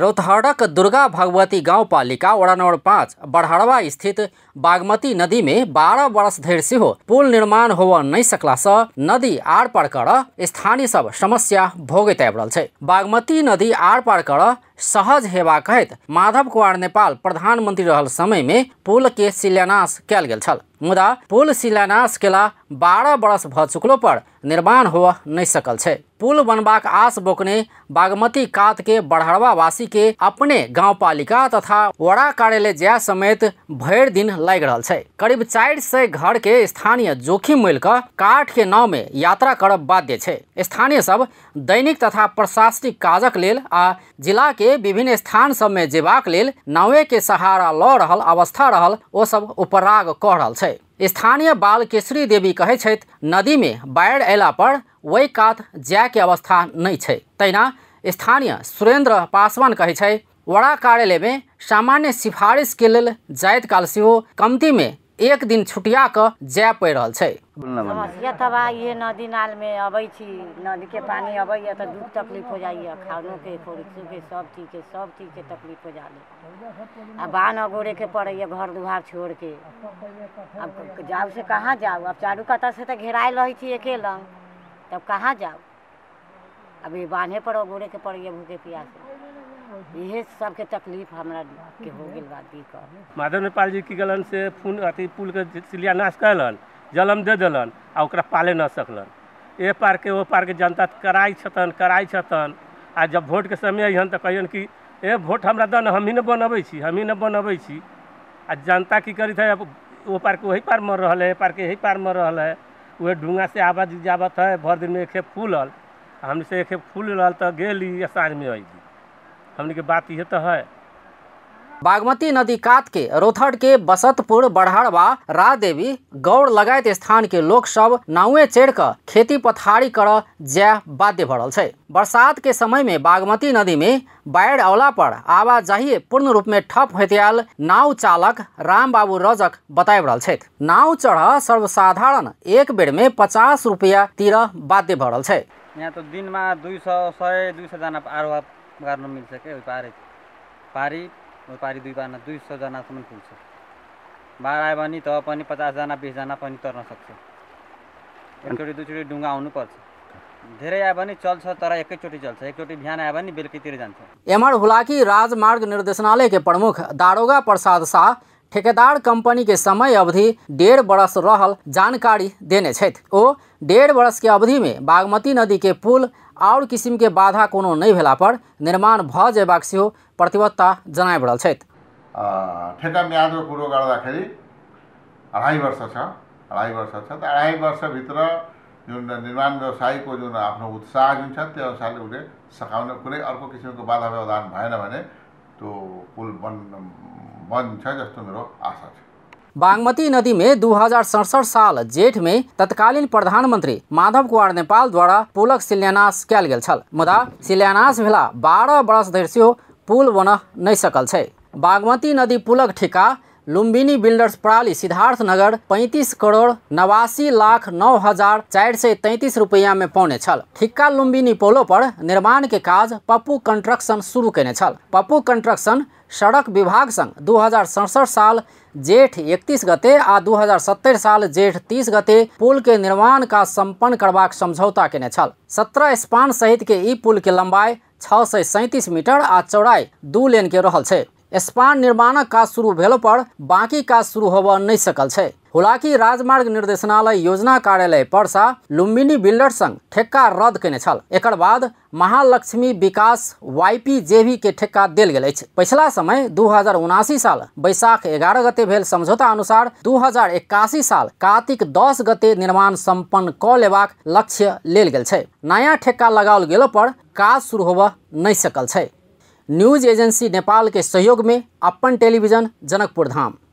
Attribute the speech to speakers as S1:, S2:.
S1: रोथाड़क दुर्गा भगवती गांव पालिका वड़ा नंबर पाँच बड़हड़वा स्थित बागमती नदी में बारह वर्ष धरि से पुल निर्माण होव नहीं सकला से नदी आर पार कर स्थानीय सब समस्या भोगत आबि रहल छै बागमती नदी आर पार कर सहज हेबा कहैत माधव कुमार नेपाल प्रधानमंत्री रहल समय में पुल के शिलान्यास कैल गया मुदा पुल शिलान्यास केला बारह बरस भ चुकलो पर निर्माण हो नहीं सकल छै पुल बनबाक आस बोकने बागमती कात के बढ़ावा वासी के अपने गांव पालिका तथा वड़ा कार्यालय जाय समेत भर दिन लग रहा है करीब चार सौ घर के स्थानीय जोखिम मिल का काठ के नाव में यात्रा करब बाध्य स्थानीय सब दैनिक तथा प्रशासनिक काजक लेल आ जिला के के विभिन्न स्थान सब में जेबाक लेल नावे के सहारा लो रहल अवस्था रहल ओ सब उपराग कह रहल छै स्थानीय बाल केसरी देवी कहे छथि नदी में बाढ़ अयला पर ओहि कात के अवस्था नहीं छै स्थानीय सुरेंद्र पासवान कहै छै वड़ा कार्यालय में सामान्य सिफारिश के लिए जाइत काल सेहो कमती में एक दिन छुटिया कऽ जाय पड़ि रहल छै समस्या तब आइए नदी नालमे अबै छी नदीके पानी अब तऽ दुःख तकलीफ हो जाइए खानोके के सब के सब चीज़ के तकलीफ हो जाले आ बान्ह अगोड़ेके पड़ैए घर दुआर छोड़िके
S2: आब जाउ से कहाँ
S1: जाउ आब चारू कतसँ तऽ घेरायल रहै छी एके लग तब कहाँ जाउ अब ये बान्हे पर के पड़े भूखे पियासे यही सबके तकलीफ हमारा के हो गई दी का
S2: माधव नेपाल जी की गलन से फूल अथी पुल के शिलान्यास कैलन जलम दे दलन आ ओकरा पाले न सकलन ए पार के ओ पार के जनता कराई छतन कराई छतन आ जब वोट के समय अहन तो कहियन कि ए वोट हमरा दन ही न बनबै छी ही न बनबै छी आ जनता की करित है अब वो पार के वही पार मर रहल है पार के यही पार मर रहल है वह ढूंगा से आवाज जावत है भर दिन में एक फूलल हमसे एक फूल रहल तो गेली आ साँझ में अली हमने के बात यह तो है
S1: बागमती नदी कात के रोथड़ के बसतपुर बढ़ाड़वा रादेवी गौर लगायत स्थान के लोग सब नावे चढ़ कर खेती पथारी कर जाय बाध्य भरल है बरसात के समय में बागमती नदी में बाढ़ अवला पर आवाजाही पूर्ण रूप में ठप होते नाव चालक राम बाबू रजक बताए नाव चढ़ सर्वसाधारण एक बेर में पचास रुपया तिर बाध्य भरल है
S2: यहाँ तो दिन में दुई सौ सौ दुई सौ जना गर्न मिल्छ क्या पारे पारी पारी दुई पार्न दुई सयजनासम्म पुग्छ बाढ आयो भने त पनि पचासजना बिसजना पनि तर्न सक्छ एकचोटि दुईचोटि डुङ्गा आउनुपर्छ धेरै आयो भने चल्छ तर एकैचोटि चल्छ एकचोटि बिहान आयो भने बेलुकीतिर जान्छ
S1: एमआर हुलाकी राजमार्ग निर्देशनालयकै प्रमुख दारोगा प्रसाद शाह ठेकेदार कम्पनी के समय अवधि डेढ़ वर्ष रहल जानकारी देने छथि ओ डेढ़ बरस के अवधि बागमती नदी के पुल आओर किसिमके बाधा कोनो नहि भेलापर निर्माण भऽ जयबाक सेहो प्रतिबद्धता जनाइ रहल छथि
S2: ठेका म्याजको कुरो गर्दाखेरि अढाई वर्ष छ अढाई वर्ष छ त अढाई वर्षभित्र जुन निर्माण व्यवसायको जुन आफ्नो उत्साह जुन छ त्यो अनुसारले उसले सघाउने कुनै अर्को किसिमको बाधा व्यवधान भएन भने त्यो पुल बन छ जस्तो मेरो आशा छ
S1: बागमती नदी में दो साल जेठ में तत्कालीन प्रधानमंत्री माधव कुमार नेपाल द्वारा पुलक शिलान्यास कल गेल मुदा शिलान्यास भेला बारह वर्ष धरि से पुल बनह नहीं सकल छै बागमती नदी पुलक ठिका लुम्बिनी बिल्डर्स प्रणाली सिद्धार्थ नगर पैंतीस करोड़ नवासी लाख नौ हजार चार सौ तैंतीस रुपया में पौने छल ठिक्का लुम्बिनी पोलो पर निर्माण के काज पप्पू कंस्ट्रक्शन शुरू कने छल पप्पू कंस्ट्रक्शन सड़क विभाग संग दू साल जेठ इकतीस गते आ सत्तर साल जेठ तीस गते पुल के निर्माण का संपन्न करवाक समझौता कने छल सत्रह स्पान सहित के ई पुल के लंबाई छः सौ सैंतीस मीटर आ चौड़ाई दू लेन के रहल है स्पान निर्माणक काज शुरू भेला पर बाकी काज शुरू होब नहीं सकल छै हालांकि राजमार्ग निर्देशनालय योजना कार्यालय परसा लुम्बिनी बिल्डर संग ठेका रद्द केने छल एकर बाद महालक्ष्मी विकास वाईपी जेवी के ठेका दल गए पिछला समय दू साल बैसाख ग्यारह गते भेल समझौता अनुसार दू साल कार्तिक दस गते निर्माण सम्पन्न कऽ लेवा लक्ष्य लेल गेल छै नया ठेका लगाओल गेला पर काज शुरू होब नहि सकल छै न्यूज एजेंसी नेपाल के सहयोग में अपन टेलीविज़न जनकपुर धाम